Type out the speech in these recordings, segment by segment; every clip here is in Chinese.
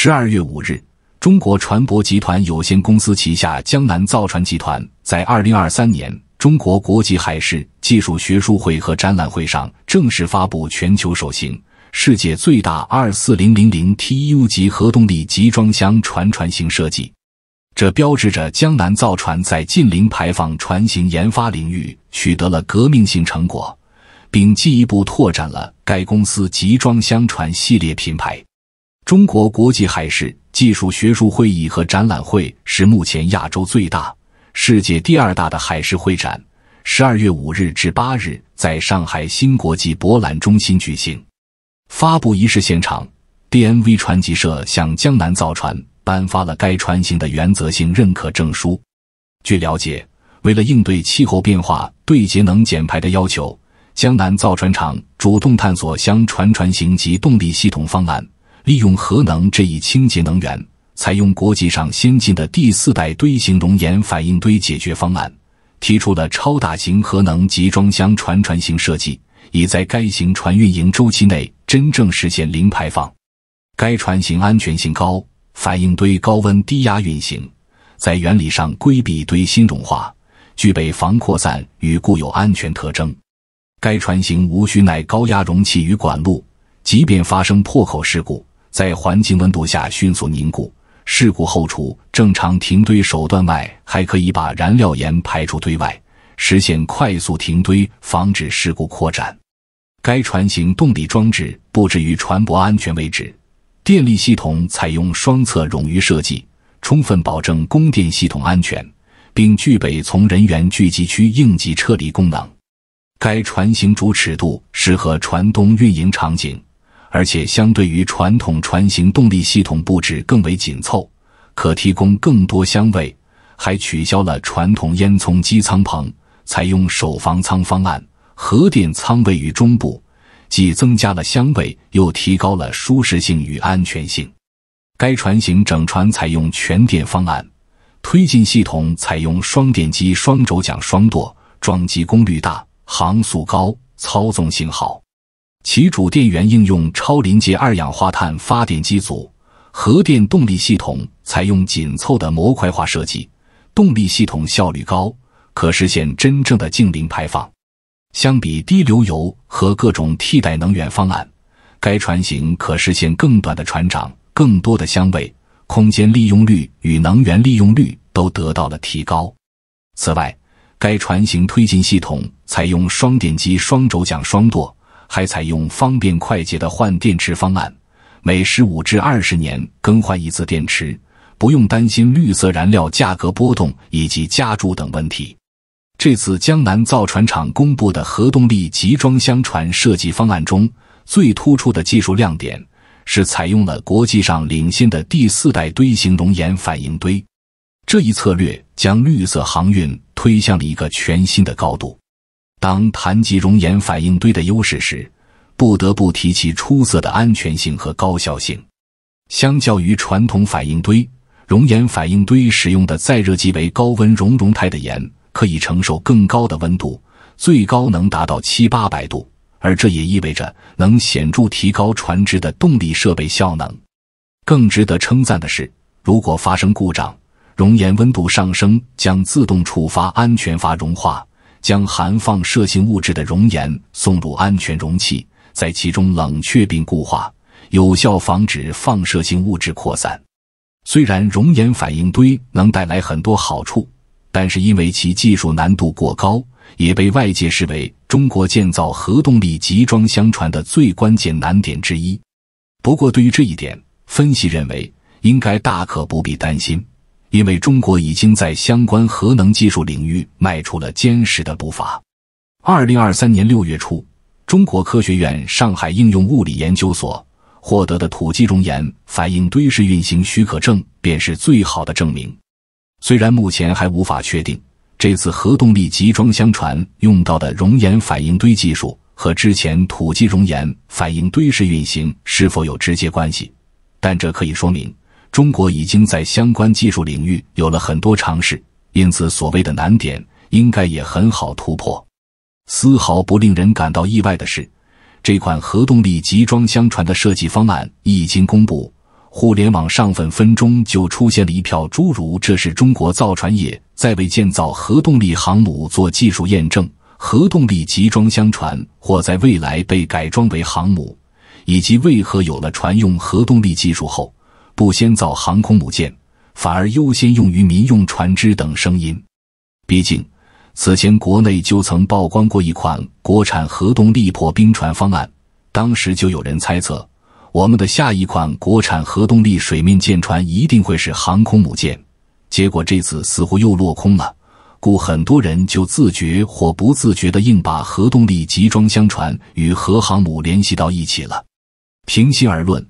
十二月五日，中国船舶集团有限公司旗下江南造船集团在二零二三年中国国际海事技术学术会和展览会上正式发布全球首型、世界最大二四零零零 T U 级核动力集装箱船船型设计。这标志着江南造船在近零排放船型研发领域取得了革命性成果，并进一步拓展了该公司集装箱船系列品牌。中国国际海事技术学术会议和展览会是目前亚洲最大、世界第二大的海事会展。十二月五日至八日，在上海新国际博览中心举行。发布仪式现场，DNV 船级社向江南造船颁发了该船型的原则性认可证书。据了解，为了应对气候变化对节能减排的要求，江南造船厂主动探索相船船型及动力系统方案。利用核能这一清洁能源，采用国际上先进的第四代堆型熔岩反应堆解决方案，提出了超大型核能集装箱船船型设计，以在该型船运营周期内真正实现零排放。该船型安全性高，反应堆高温低压运行，在原理上规避堆芯融化，具备防扩散与固有安全特征。该船型无需耐高压容器与管路，即便发生破口事故。在环境温度下迅速凝固。事故后，除正常停堆手段外，还可以把燃料盐排出堆外，实现快速停堆，防止事故扩展。该船型动力装置布置于船舶安全位置，电力系统采用双侧冗余设计，充分保证供电系统安全，并具备从人员聚集区应急撤离功能。该船型主尺度适合船东运营场景。而且相对于传统船型动力系统布置更为紧凑，可提供更多箱位，还取消了传统烟囱机舱棚，采用首防舱方案，核电舱位于中部，既增加了箱位，又提高了舒适性与安全性。该船型整船采用全电方案，推进系统采用双电机双轴桨双舵，装机功率大，航速高，操纵性好。其主电源应用超临界二氧化碳发电机组，核电动力系统采用紧凑的模块化设计，动力系统效率高，可实现真正的净零排放。相比低流油和各种替代能源方案，该船型可实现更短的船长、更多的箱位，空间利用率与能源利用率都得到了提高。此外，该船型推进系统采用双电机、双轴桨、双舵。还采用方便快捷的换电池方案，每十五至二十年更换一次电池，不用担心绿色燃料价格波动以及加注等问题。这次江南造船厂公布的核动力集装箱船设计方案中，最突出的技术亮点是采用了国际上领先的第四代堆型熔岩反应堆。这一策略将绿色航运推向了一个全新的高度。当谈及熔岩反应堆的优势时，不得不提起出色的安全性和高效性。相较于传统反应堆，熔岩反应堆使用的再热剂为高温熔融态的盐，可以承受更高的温度，最高能达到七八百度。而这也意味着能显著提高船只的动力设备效能。更值得称赞的是，如果发生故障，熔岩温度上升将自动触发安全阀融化。将含放射性物质的熔岩送入安全容器，在其中冷却并固化，有效防止放射性物质扩散。虽然熔岩反应堆能带来很多好处，但是因为其技术难度过高，也被外界视为中国建造核动力集装箱船的最关键难点之一。不过，对于这一点，分析认为应该大可不必担心。因为中国已经在相关核能技术领域迈出了坚实的步伐。二零二三年六月初，中国科学院上海应用物理研究所获得的土基熔岩反应堆式运行许可证，便是最好的证明。虽然目前还无法确定这次核动力集装箱船用到的熔岩反应堆技术和之前土基熔岩反应堆式运行是否有直接关系，但这可以说明。中国已经在相关技术领域有了很多尝试，因此所谓的难点应该也很好突破。丝毫不令人感到意外的是，这款核动力集装箱船的设计方案一经公布，互联网上分分钟就出现了一票诸如“这是中国造船业在为建造核动力航母做技术验证，核动力集装箱船或在未来被改装为航母，以及为何有了船用核动力技术后”。不先造航空母舰，反而优先用于民用船只等声音。毕竟此前国内就曾曝光过一款国产核动力破冰船方案，当时就有人猜测我们的下一款国产核动力水面舰船一定会是航空母舰。结果这次似乎又落空了，故很多人就自觉或不自觉地硬把核动力集装箱船与核航母联系到一起了。平心而论。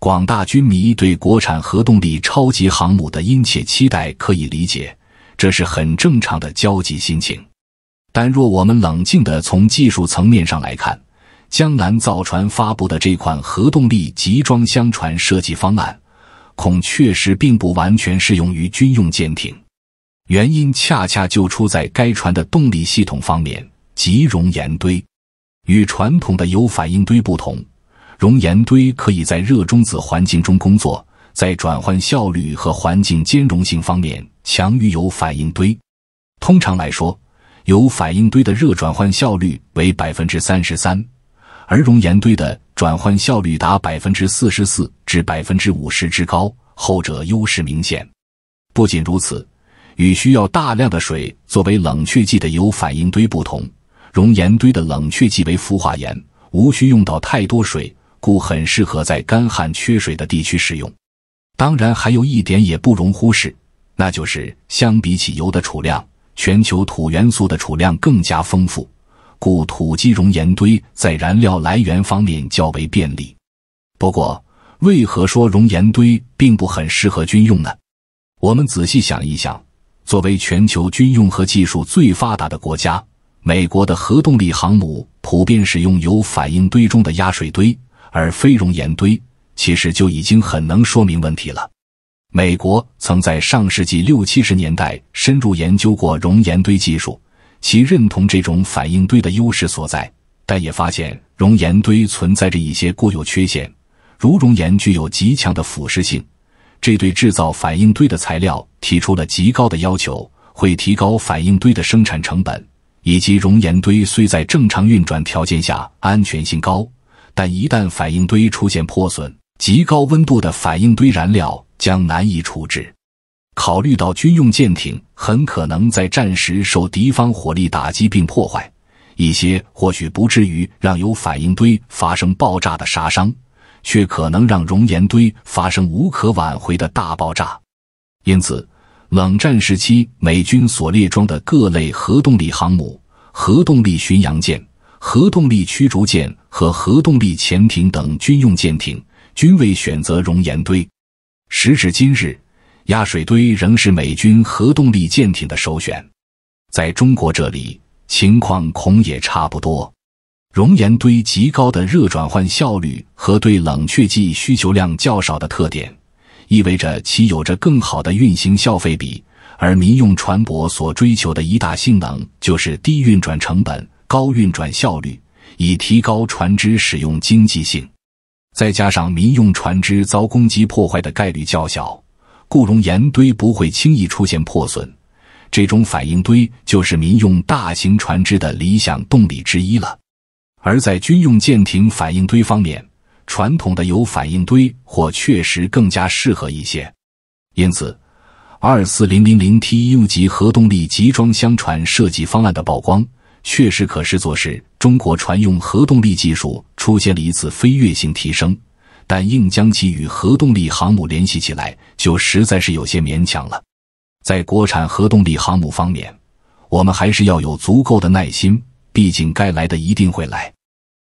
广大军迷对国产核动力超级航母的殷切期待可以理解，这是很正常的焦急心情。但若我们冷静的从技术层面上来看，江南造船发布的这款核动力集装箱船设计方案，恐确实并不完全适用于军用舰艇。原因恰恰就出在该船的动力系统方面，即熔岩堆，与传统的铀反应堆不同。熔岩堆可以在热中子环境中工作，在转换效率和环境兼容性方面强于铀反应堆。通常来说，铀反应堆的热转换效率为百分之三十三，而熔岩堆的转换效率达百分之四十四至百分之五十之高，后者优势明显。不仅如此，与需要大量的水作为冷却剂的铀反应堆不同，熔岩堆的冷却剂为氟化盐，无需用到太多水。故很适合在干旱缺水的地区使用。当然，还有一点也不容忽视，那就是相比起油的储量，全球土元素的储量更加丰富，故土基熔岩堆在燃料来源方面较为便利。不过，为何说熔岩堆并不很适合军用呢？我们仔细想一想，作为全球军用和技术最发达的国家，美国的核动力航母普遍使用有反应堆中的压水堆。而非熔岩堆其实就已经很能说明问题了。美国曾在上世纪六七十年代深入研究过熔岩堆技术，其认同这种反应堆的优势所在，但也发现熔岩堆存在着一些固有缺陷，如熔岩具有极强的腐蚀性，这对制造反应堆的材料提出了极高的要求，会提高反应堆的生产成本。以及熔岩堆虽在正常运转条件下安全性高。但一旦反应堆出现破损，极高温度的反应堆燃料将难以处置。考虑到军用舰艇很可能在战时受敌方火力打击并破坏，一些或许不至于让有反应堆发生爆炸的杀伤，却可能让熔岩堆发生无可挽回的大爆炸。因此，冷战时期美军所列装的各类核动力航母、核动力巡洋舰。核动力驱逐舰和核动力潜艇等军用舰艇均未选择熔岩堆。时至今日，压水堆仍是美军核动力舰艇的首选。在中国这里，情况恐也差不多。熔岩堆极高的热转换效率和对冷却剂需求量较少的特点，意味着其有着更好的运行消费比。而民用船舶所追求的一大性能就是低运转成本。高运转效率，以提高船只使用经济性。再加上民用船只遭攻击破坏的概率较小，固溶盐堆不会轻易出现破损。这种反应堆就是民用大型船只的理想动力之一了。而在军用舰艇反应堆方面，传统的铀反应堆或确实更加适合一些。因此，二四零零零 T U 级核动力集装箱船设计方案的曝光。确实，可视作是中国船用核动力技术出现了一次飞跃性提升，但硬将其与核动力航母联系起来，就实在是有些勉强了。在国产核动力航母方面，我们还是要有足够的耐心，毕竟该来的一定会来。